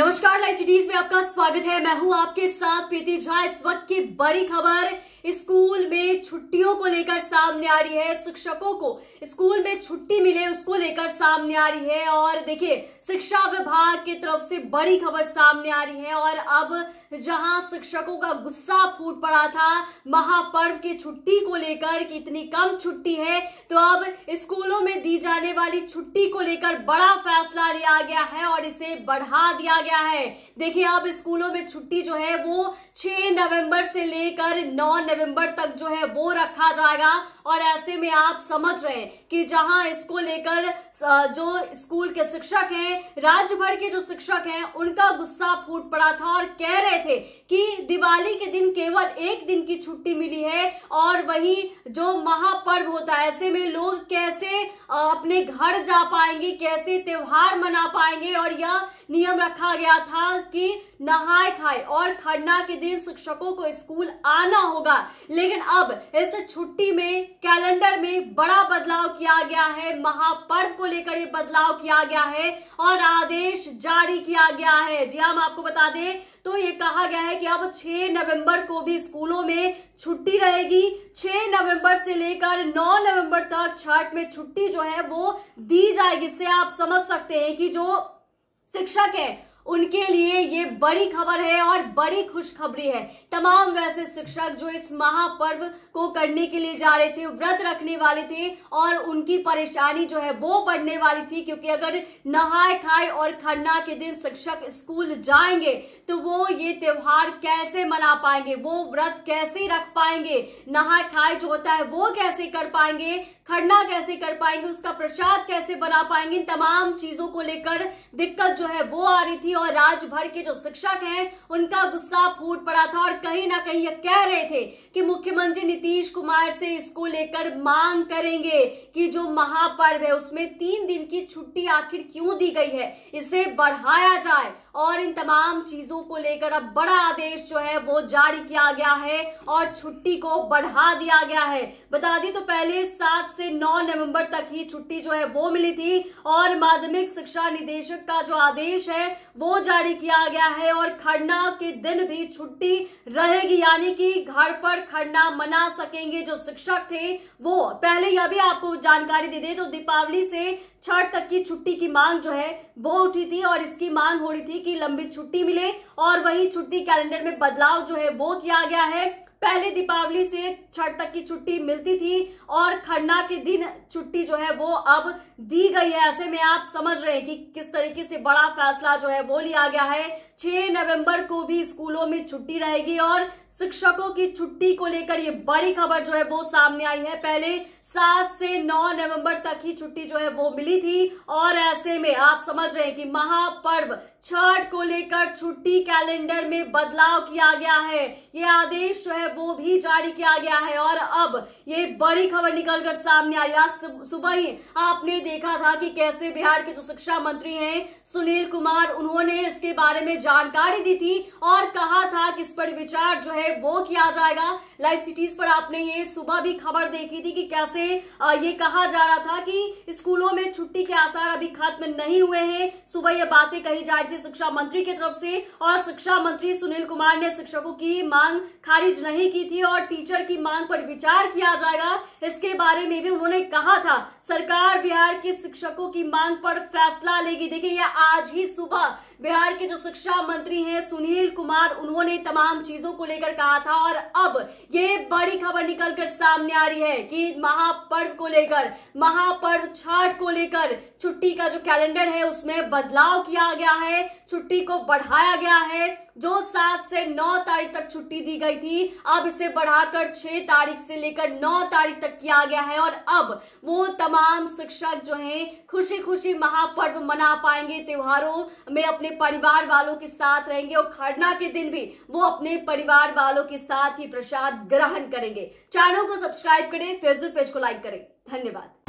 नमस्कार live cities में आपका स्वागत है मैं हूं आपके साथ प्रीति झा इस वक्त की बड़ी खबर स्कूल में छुट्टियों को लेकर सामने आ रही है शिक्षकों को स्कूल में छुट्टी मिले उसको लेकर सामने आ रही है और देखिए शिक्षा विभाग की तरफ से बड़ी खबर सामने आ रही है और अब जहां शिक्षकों का गुस्सा फूट पड़ा था महापर्व की छुट्टी को लेकर कि इतनी कम छुट्टी है तो अब स्कूलों में दी जाने वाली छुट्टी को लेकर बड़ा फैसला लिया गया है और इसे बढ़ा दिया गया है देखिए अब स्कूलों में छुट्टी जो है वो छह नवंबर से लेकर नौ नवंबर तक जो है वो रखा जाएगा और ऐसे में आप समझ रहे हैं कि जहां इसको लेकर जो स्कूल के शिक्षक हैं राज्य भर के जो शिक्षक हैं उनका गुस्सा फूट पड़ा था और कह रहे थे कि दिवाली के दिन केवल एक दिन की छुट्टी मिली है और वही जो महापर्व होता है ऐसे में लोग कैसे अपने घर जा पाएंगे कैसे त्योहार मना पाएंगे और यह नियम रखा गया था कि नहाए खाए और खरना के दिन शिक्षकों को स्कूल आना होगा लेकिन अब इस छुट्टी में कैलेंडर में बड़ा बदलाव किया गया है महापर्व को लेकर ये बदलाव किया गया है और आदेश जारी किया गया है जी हम हाँ, आपको बता दें तो ये कहा गया है कि अब 6 नवंबर को भी स्कूलों में छुट्टी रहेगी 6 नवंबर से लेकर 9 नवंबर तक छठ में छुट्टी जो है वो दी जाएगी इससे आप समझ सकते हैं कि जो शिक्षक है उनके लिए ये बड़ी खबर है और बड़ी खुशखबरी है तमाम वैसे शिक्षक जो इस महापर्व को करने के लिए जा रहे थे व्रत रखने वाले थे और उनकी परेशानी जो है वो बढ़ने वाली थी क्योंकि अगर नहाए खाए और खरना के दिन शिक्षक स्कूल जाएंगे तो वो ये त्योहार कैसे मना पाएंगे वो व्रत कैसे रख पाएंगे नहाए खाए जो होता है वो कैसे कर पाएंगे खरना कैसे कर पाएंगे उसका प्रसाद कैसे बना पाएंगे तमाम चीजों को लेकर दिक्कत जो है वो आ रही थी थी और राज्य भर के जो शिक्षक हैं उनका गुस्सा फूट पड़ा था और कहीं ना कहीं ये कह रहे थे कि मुख्यमंत्री नीतीश कुमार से इसको लेकर मांग करेंगे कि जो महापर्व है उसमें तीन दिन की छुट्टी आखिर क्यों दी गई है इसे बढ़ाया जाए और इन तमाम चीजों को लेकर अब बड़ा आदेश जो है वो जारी किया गया है और छुट्टी को बढ़ा दिया गया है बता दी तो पहले सात से नौ नवंबर तक ही छुट्टी जो है वो मिली थी और माध्यमिक शिक्षा निदेशक का जो आदेश है वो जारी किया गया है और खरना के दिन भी छुट्टी रहेगी यानी कि घर पर खरना मना सकेंगे जो शिक्षक थे वो पहले यह भी आपको जानकारी दे दें तो दीपावली से छठ तक की छुट्टी की मांग जो है वो उठी थी और इसकी मांग हो रही थी कि लंबी छुट्टी मिले और वही छुट्टी कैलेंडर में बदलाव जो है वो किया गया है पहले दीपावली से छठ तक की छुट्टी मिलती थी और खरना के दिन छुट्टी जो है वो अब दी गई है ऐसे में आप समझ रहे हैं कि किस तरीके से बड़ा फैसला जो है वो लिया गया है 6 नवंबर को भी स्कूलों में छुट्टी रहेगी और शिक्षकों की छुट्टी को लेकर ये बड़ी खबर जो है वो सामने आई है पहले सात से नौ नवंबर तक ही छुट्टी जो है वो मिली थी और ऐसे में आप समझ रहे हैं कि महापर्व छठ को लेकर छुट्टी कैलेंडर में बदलाव किया गया है ये आदेश जो है वो भी जारी किया गया है और अब ये बड़ी खबर निकलकर सामने आई आज सुबह ही आपने देखा था कि कैसे बिहार के जो शिक्षा मंत्री हैं सुनील कुमार उन्होंने इसके बारे में जानकारी दी थी और कहा था कि इस पर विचार जो है वो किया जाएगा लाइव सिटीज पर आपने ये सुबह भी खबर देखी थी कि कैसे ये कहा जा रहा था कि स्कूलों में छुट्टी के आसार अभी खत्म नहीं हुए हैं सुबह ये बातें कही जा रही थी शिक्षा मंत्री की तरफ से और शिक्षा मंत्री सुनील कुमार ने शिक्षकों की मांग खारिज नहीं नहीं की थी और टीचर की मांग पर विचार किया जाएगा इसके बारे में भी उन्होंने कहा था सरकार बिहार के शिक्षकों की मांग पर फैसला लेगी देखिए यह आज ही सुबह बिहार के जो शिक्षा मंत्री हैं सुनील कुमार उन्होंने तमाम चीजों को लेकर कहा था और अब ये बड़ी खबर निकलकर सामने आ रही है कि महापर्व को लेकर महापर्व छठ को लेकर छुट्टी का जो कैलेंडर है उसमें बदलाव किया गया है छुट्टी को बढ़ाया गया है जो सात से नौ तारीख तक छुट्टी दी गई थी अब इसे बढ़ाकर छह तारीख से लेकर नौ तारीख तक किया गया है और अब वो तमाम शिक्षक जो हैं खुशी खुशी महापर्व मना पाएंगे त्योहारों में अपने परिवार वालों के साथ रहेंगे और खरना के दिन भी वो अपने परिवार वालों के साथ ही प्रसाद ग्रहण करेंगे चैनल को सब्सक्राइब करें फेसबुक पेज को लाइक करें धन्यवाद